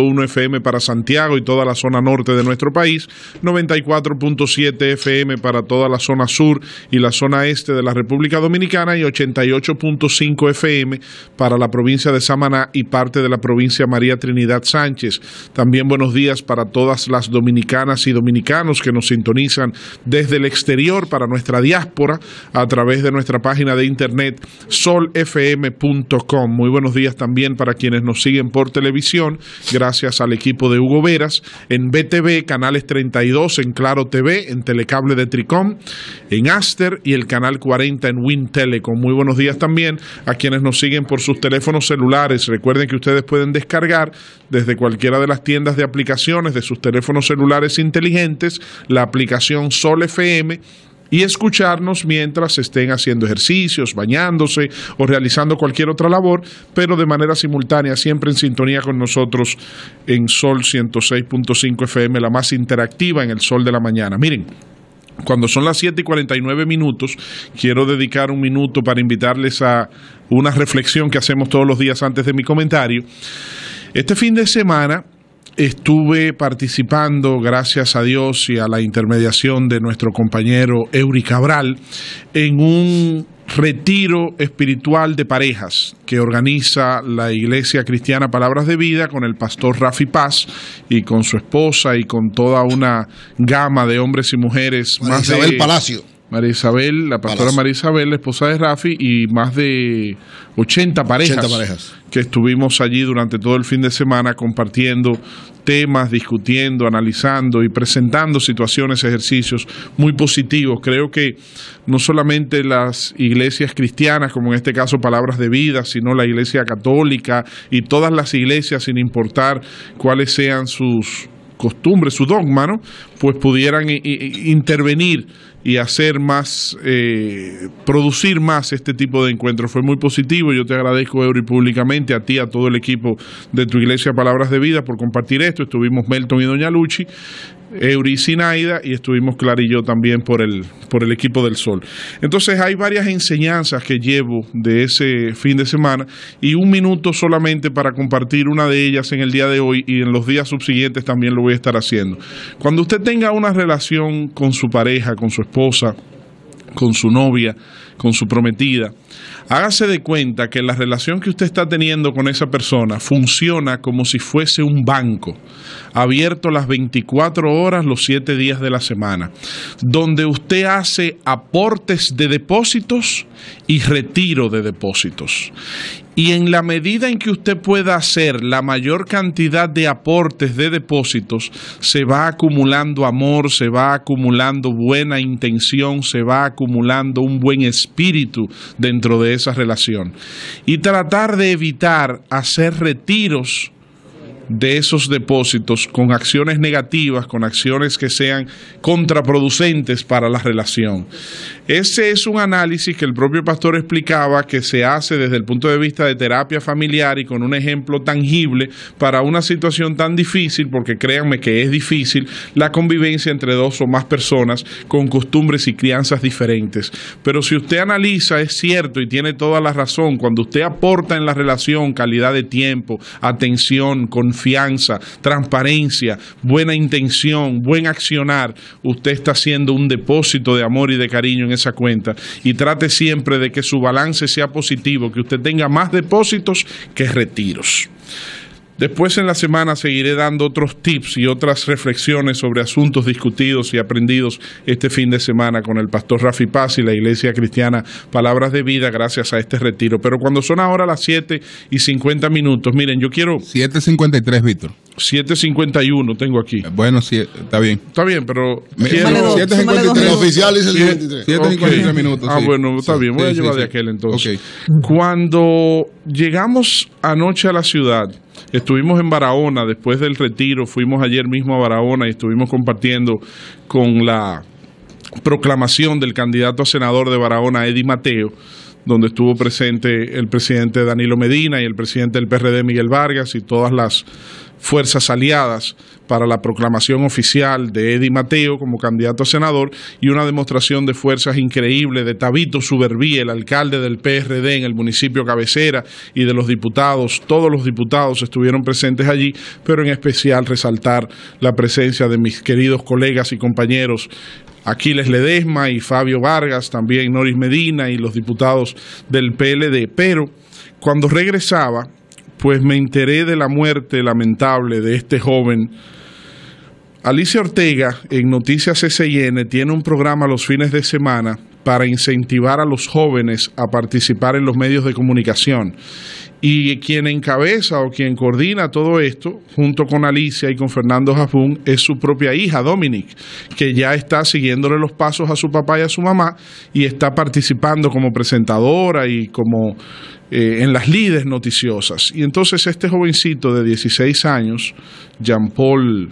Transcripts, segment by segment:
1 FM para Santiago y toda la zona norte de nuestro país, 94.7 FM para toda la zona sur y la zona este de la República Dominicana y 88.5 FM para la provincia de Samaná y parte de la provincia María Trinidad Sánchez. También buenos días para todas las dominicanas y dominicanos que nos sintonizan desde el exterior para nuestra diáspora a través de nuestra página de internet solfm.com. Muy buenos días también para quienes nos siguen por televisión. Gracias gracias al equipo de Hugo Veras, en BTV, canales 32 en Claro TV, en Telecable de Tricom, en Aster y el canal 40 en Win Telecom. Muy buenos días también a quienes nos siguen por sus teléfonos celulares. Recuerden que ustedes pueden descargar desde cualquiera de las tiendas de aplicaciones de sus teléfonos celulares inteligentes la aplicación Sol FM y escucharnos mientras estén haciendo ejercicios, bañándose o realizando cualquier otra labor, pero de manera simultánea, siempre en sintonía con nosotros en Sol 106.5 FM, la más interactiva en el Sol de la Mañana. Miren, cuando son las 7 y 49 minutos, quiero dedicar un minuto para invitarles a una reflexión que hacemos todos los días antes de mi comentario. Este fin de semana estuve participando, gracias a Dios y a la intermediación de nuestro compañero Eury Cabral, en un retiro espiritual de parejas que organiza la Iglesia Cristiana Palabras de Vida con el pastor Rafi Paz y con su esposa y con toda una gama de hombres y mujeres. más Isabel Palacio. María Isabel, la pastora María Isabel, la esposa de Rafi, y más de 80 parejas, que estuvimos allí durante todo el fin de semana compartiendo temas, discutiendo, analizando y presentando situaciones, ejercicios muy positivos. Creo que no solamente las iglesias cristianas, como en este caso Palabras de Vida, sino la iglesia católica y todas las iglesias, sin importar cuáles sean sus costumbre, su dogma, ¿no? pues pudieran intervenir y hacer más, eh, producir más este tipo de encuentros. Fue muy positivo, yo te agradezco, Eury, públicamente, a ti, a todo el equipo de tu Iglesia Palabras de Vida por compartir esto. Estuvimos Melton y Doña Luchi eh, Eurisinaida y estuvimos Clara y yo también por el, por el equipo del Sol. Entonces hay varias enseñanzas que llevo de ese fin de semana y un minuto solamente para compartir una de ellas en el día de hoy y en los días subsiguientes también lo voy a estar haciendo. Cuando usted tenga una relación con su pareja, con su esposa, con su novia, con su prometida. Hágase de cuenta que la relación que usted está teniendo con esa persona funciona como si fuese un banco, abierto las 24 horas, los 7 días de la semana, donde usted hace aportes de depósitos y retiro de depósitos. Y en la medida en que usted pueda hacer la mayor cantidad de aportes de depósitos, se va acumulando amor, se va acumulando buena intención, se va acumulando un buen espíritu dentro de esa relación. Y tratar de evitar hacer retiros de esos depósitos con acciones negativas, con acciones que sean contraproducentes para la relación. Ese es un análisis que el propio pastor explicaba que se hace desde el punto de vista de terapia familiar y con un ejemplo tangible para una situación tan difícil, porque créanme que es difícil la convivencia entre dos o más personas con costumbres y crianzas diferentes. Pero si usted analiza, es cierto y tiene toda la razón, cuando usted aporta en la relación calidad de tiempo, atención, confianza, confianza, transparencia, buena intención, buen accionar, usted está haciendo un depósito de amor y de cariño en esa cuenta y trate siempre de que su balance sea positivo, que usted tenga más depósitos que retiros. Después en la semana seguiré dando otros tips y otras reflexiones sobre asuntos discutidos y aprendidos este fin de semana con el pastor Rafi Paz y la Iglesia Cristiana Palabras de Vida gracias a este retiro. Pero cuando son ahora las 7 y 50 minutos, miren, yo quiero... 7.53, Víctor. 7.51 tengo aquí. Eh, bueno, sí, está bien. Está bien, pero... 7.53 oficial dice 7.53 okay. minutos. Ah, bueno, está bien, voy a llevar de aquel entonces. Cuando llegamos anoche a la ciudad, Estuvimos en Barahona, después del retiro, fuimos ayer mismo a Barahona y estuvimos compartiendo con la proclamación del candidato a senador de Barahona, Eddie Mateo, donde estuvo presente el presidente Danilo Medina y el presidente del PRD, Miguel Vargas, y todas las fuerzas aliadas para la proclamación oficial de Eddie Mateo como candidato a senador y una demostración de fuerzas increíble de Tabito Suberví, el alcalde del PRD en el municipio cabecera y de los diputados. Todos los diputados estuvieron presentes allí, pero en especial resaltar la presencia de mis queridos colegas y compañeros Aquiles Ledesma y Fabio Vargas, también Noris Medina y los diputados del PLD. Pero cuando regresaba pues me enteré de la muerte lamentable de este joven. Alicia Ortega en Noticias SIN tiene un programa los fines de semana para incentivar a los jóvenes a participar en los medios de comunicación. Y quien encabeza o quien coordina todo esto, junto con Alicia y con Fernando Jafún, es su propia hija, Dominic, que ya está siguiéndole los pasos a su papá y a su mamá y está participando como presentadora y como eh, en las lides noticiosas. Y entonces este jovencito de 16 años, Jean Paul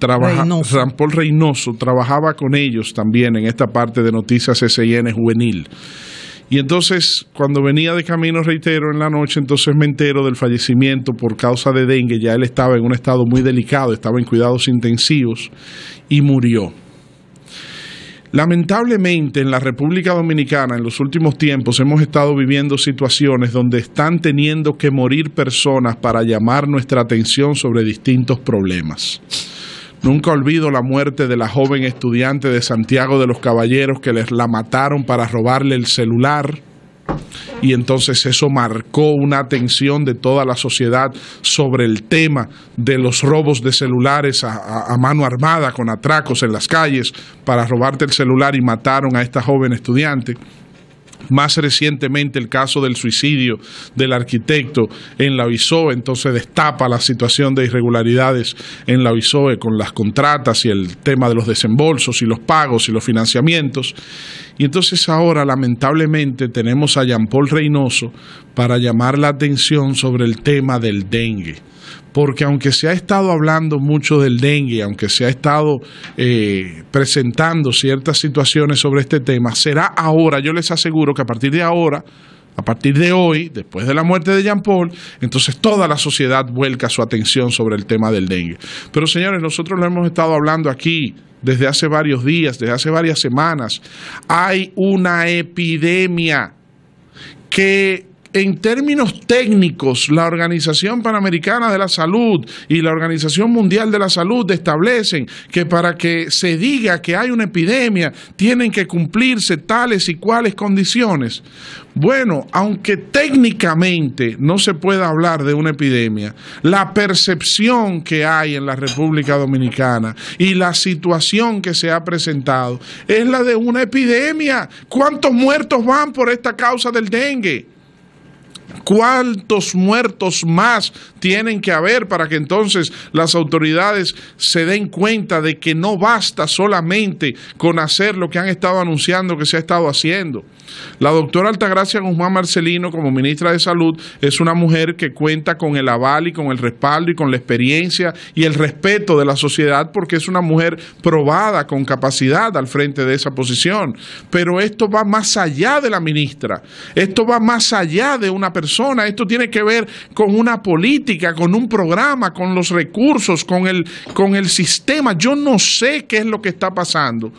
Jean Paul Reynoso, trabajaba con ellos también en esta parte de Noticias SIN Juvenil. Y entonces, cuando venía de camino, reitero, en la noche, entonces me entero del fallecimiento por causa de dengue. Ya él estaba en un estado muy delicado, estaba en cuidados intensivos y murió. Lamentablemente en la República Dominicana en los últimos tiempos hemos estado viviendo situaciones donde están teniendo que morir personas para llamar nuestra atención sobre distintos problemas. Nunca olvido la muerte de la joven estudiante de Santiago de los Caballeros que les la mataron para robarle el celular. Y entonces eso marcó una atención de toda la sociedad sobre el tema de los robos de celulares a, a, mano armada, con atracos en las calles, para robarte el celular y mataron a esta joven estudiante más recientemente el caso del suicidio del arquitecto en la BISOE, entonces destapa la situación de irregularidades en la BISOE con las contratas y el tema de los desembolsos y los pagos y los financiamientos. Y entonces ahora, lamentablemente, tenemos a Jean Paul Reynoso para llamar la atención sobre el tema del dengue porque aunque se ha estado hablando mucho del dengue, aunque se ha estado eh, presentando ciertas situaciones sobre este tema, será ahora, yo les aseguro que a partir de ahora, a partir de hoy, después de la muerte de Jean Paul, entonces toda la sociedad vuelca su atención sobre el tema del dengue. Pero señores, nosotros lo hemos estado hablando aquí desde hace varios días, desde hace varias semanas. Hay una epidemia que en términos técnicos, la Organización Panamericana de la Salud y la Organización Mundial de la Salud establecen que para que se diga que hay una epidemia tienen que cumplirse tales y cuales condiciones. Bueno, aunque técnicamente no se pueda hablar de una epidemia, la percepción que hay en la República Dominicana y la situación que se ha presentado es la de una epidemia. ¿Cuántos muertos van por esta causa del dengue? ¿Cuántos muertos más tienen que haber para que entonces las autoridades se den cuenta de que no basta solamente con hacer lo que han estado anunciando que se ha estado haciendo? La doctora Altagracia Guzmán Marcelino, como ministra de Salud, es una mujer que cuenta con el aval y con el respaldo y con la experiencia y el respeto de la sociedad porque es una mujer probada con capacidad al frente de esa posición. Pero esto va más allá de la ministra, esto va más allá de una persona esto tiene que ver con una política, con un programa, con los recursos, con el, con el sistema. Yo no sé qué es lo que está pasando.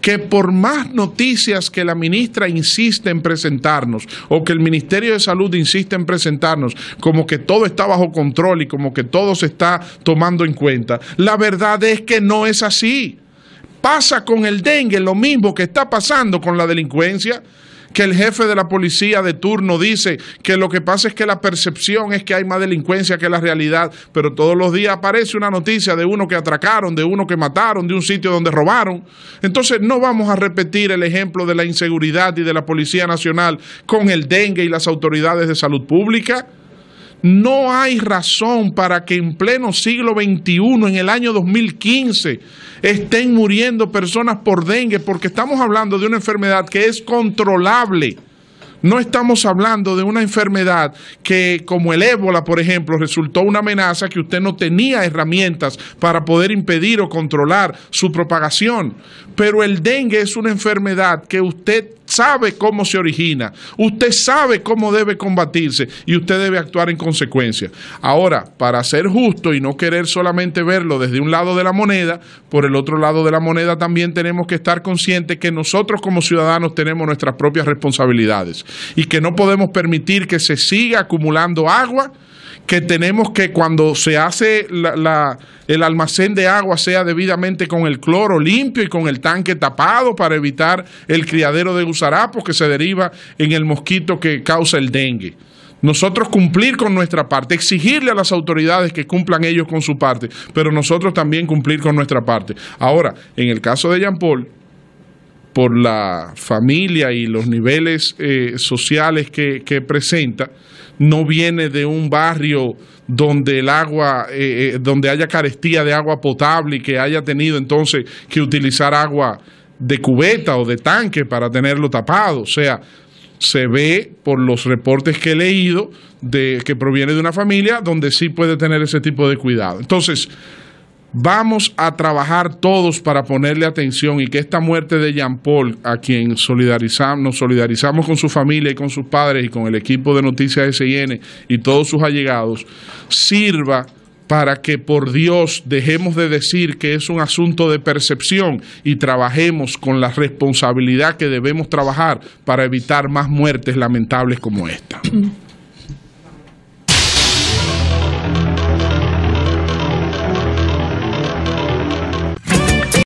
Que por más noticias que la ministra insiste en presentarnos o que el Ministerio de Salud insiste en presentarnos, como que todo está bajo control y como que todo se está tomando en cuenta, la verdad es que no es así. Pasa con el dengue lo mismo que está pasando con la delincuencia que el jefe de la policía de turno dice que lo que pasa es que la percepción es que hay más delincuencia que la realidad, pero todos los días aparece una noticia de uno que atracaron, de uno que mataron, de un sitio donde robaron. Entonces no vamos a repetir el ejemplo de la inseguridad y de la Policía Nacional con el dengue y las autoridades de salud pública. No hay razón para que en pleno siglo XXI, en el año 2015, estén muriendo personas por dengue, porque estamos hablando de una enfermedad que es controlable. No estamos hablando de una enfermedad que, como el ébola, por ejemplo, resultó una amenaza que usted no tenía herramientas para poder impedir o controlar su propagación. Pero el dengue es una enfermedad que usted sabe cómo se origina, usted sabe cómo debe combatirse y usted debe actuar en consecuencia. Ahora, para ser justo y no querer solamente verlo desde un lado de la moneda, por el otro lado de la moneda también tenemos que estar conscientes que nosotros como ciudadanos tenemos nuestras propias responsabilidades y que no podemos permitir que se siga acumulando agua que tenemos que cuando se hace el almacén de agua sea debidamente con el cloro limpio y con el tanque tapado para evitar el criadero de gusarapos que se deriva en el mosquito que causa el dengue. Nosotros cumplir con nuestra parte, exigirle a las autoridades que cumplan ellos con su parte, pero nosotros también cumplir con nuestra parte. Ahora, en el caso de Jean Paul, por la familia y los niveles eh, sociales que presenta, no viene de un barrio donde el agua, eh, eh, donde haya carestía de agua potable y que haya tenido entonces que utilizar agua de cubeta o de tanque para tenerlo tapado. O sea, se ve por los reportes que he leído de que proviene de una familia donde sí puede tener ese tipo de cuidado. Entonces, Vamos a trabajar todos para ponerle atención y que esta muerte de Jean Paul, a quien solidarizamos, nos solidarizamos con su familia y con sus padres y con el equipo de Noticias SIN y todos sus allegados, sirva para que por Dios dejemos de decir que es un asunto de percepción y trabajemos con la responsabilidad que debemos trabajar para evitar más muertes lamentables como esta.